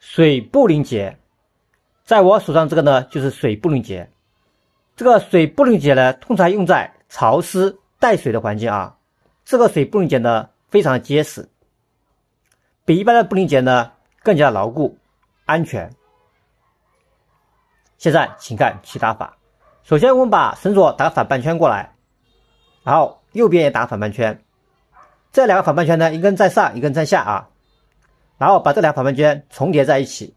水不凝结，在我手上这个呢，就是水不凝结。这个水不凝结呢，通常用在潮湿带水的环境啊。这个水不凝结呢，非常结实，比一般的不凝结呢更加牢固、安全。现在，请看其他法。首先，我们把绳索打反半圈过来，然后右边也打反半圈。这两个反半圈呢，一根在上，一根在下啊。然后把这两个反半圈重叠在一起，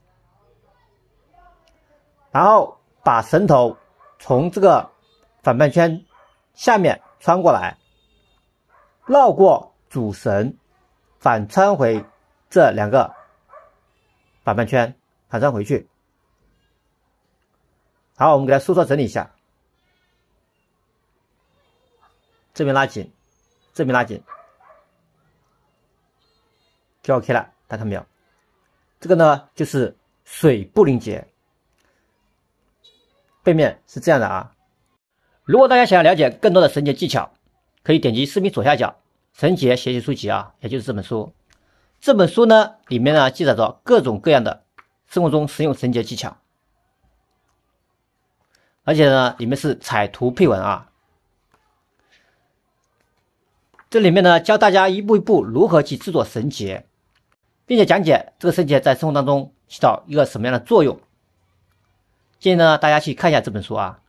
然后把绳头从这个反半圈下面穿过来，绕过主绳，反穿回这两个反半圈，反穿回去。好，我们给它收缩整理一下，这边拉紧，这边拉紧，就 OK 了。看到没有？这个呢，就是水不凝结。背面是这样的啊。如果大家想要了解更多的绳结技巧，可以点击视频左下角“绳结学习书籍”啊，也就是这本书。这本书呢，里面呢记载着各种各样的生活中实用绳结技巧，而且呢，里面是彩图配文啊。这里面呢，教大家一步一步如何去制作绳结。并且讲解这个升级在生活当中起到一个什么样的作用。建议呢，大家去看一下这本书啊。